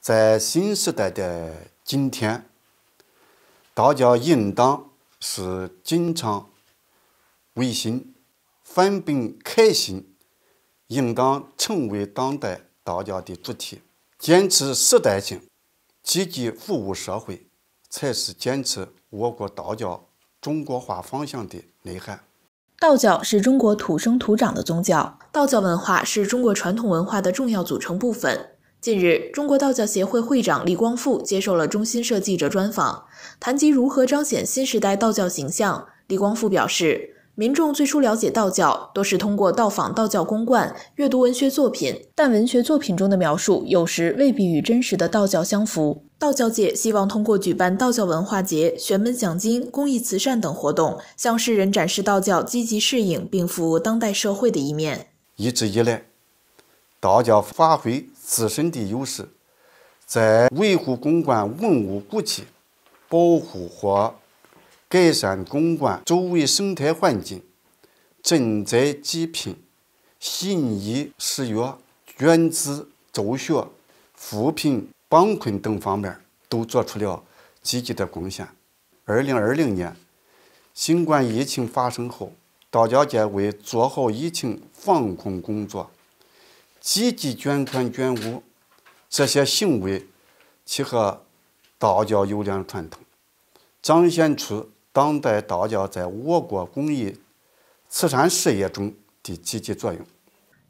在新时代的今天，道教应当是经常维新、分本开新，应当成为当代道教的主题。坚持时代性，积极服务社会，才是坚持我国道教中国化方向的内涵。道教是中国土生土长的宗教，道教文化是中国传统文化的重要组成部分。近日，中国道教协会会长李光富接受了中新社记者专访，谈及如何彰显新时代道教形象。李光富表示，民众最初了解道教，多是通过到访道教公馆、阅读文学作品，但文学作品中的描述有时未必与真实的道教相符。道教界希望通过举办道教文化节、玄门讲经、公益慈善等活动，向世人展示道教积极适应并服务当代社会的一面。一直以来，道教发挥。自身的优势，在维护公馆文物古迹、保护或改善公馆周围生态环境、赈灾济贫、行医施药、捐资助学、扶贫帮困等方面都做出了积极的贡献。二零二零年新冠疫情发生后，道教界为做好疫情防控工作。积极捐款捐物，这些行为契合道教优良传统，彰显出当代道教在我国公益、慈善事业中的积极作用。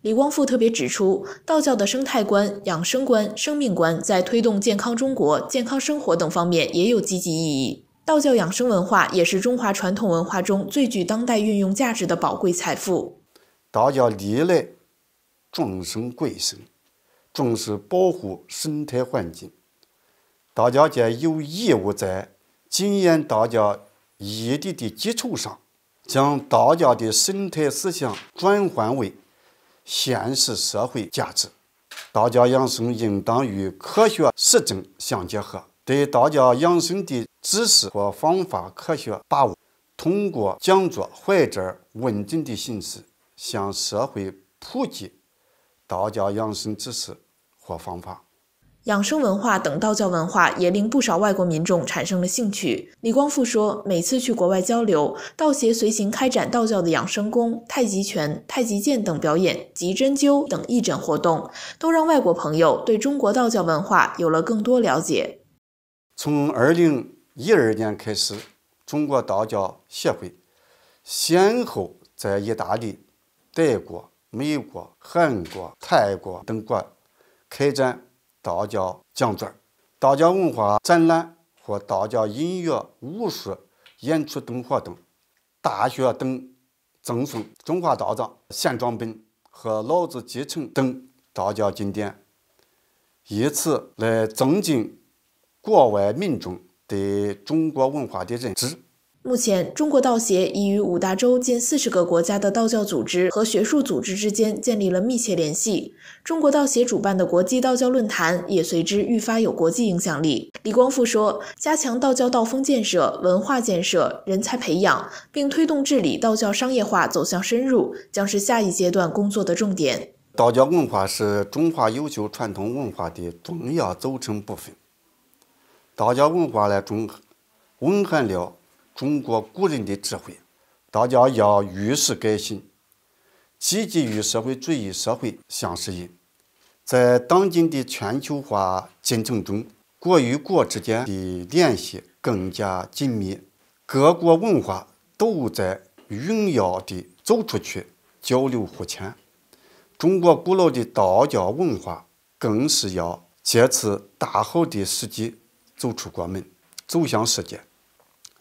李光富特别指出，道教的生态观、养生观、生命观在推动健康中国、健康生活等方面也有积极意义。道教养生文化也是中华传统文化中最具当代运用价值的宝贵财富。道教历来。众生贵生，重视保护生态环境。道家界有义务在经验大家义地的基础上，将道家的生态思想转换为现实社会价值。道家养生应当与科学实证相结合，对道家养生的知识和方法科学把握，通过讲座或者问诊的形式向社会普及。道教养生知识或方法、养生文化等道教文化也令不少外国民众产生了兴趣。李光复说：“每次去国外交流，道协随行开展道教的养生功、太极拳、太极剑等表演及针灸等义诊活动，都让外国朋友对中国道教文化有了更多了解。”从二零一二年开始，中国道教协会先后在意大利、德国。美国、韩国、泰国等国开展道教讲座、道教文化展览或道教音乐、武术演出等活动，大学等赠送《中华道藏》线装本和《老子继承》等道教经典，以此来增进国外民众对中国文化的认知。目前，中国道协已与五大洲近四十个国家的道教组织和学术组织之间建立了密切联系。中国道协主办的国际道教论坛也随之愈发有国际影响力。李光富说：“加强道教道风建设、文化建设、人才培养，并推动治理道教商业化走向深入，将是下一阶段工作的重点。”道教文化是中华优秀传统文化的重要组成部分。道教文化呢，中，蕴含了。中国古人的智慧，大家要与时改进，积极与社会主义社会相适应。在当今的全球化进程中，国与国之间的联系更加紧密，各国文化都在踊跃地走出去，交流互签。中国古老的道教文化，更是要借此大好的时机，走出国门，走向世界。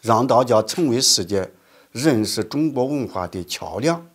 让大家成为世界认识中国文化的桥梁。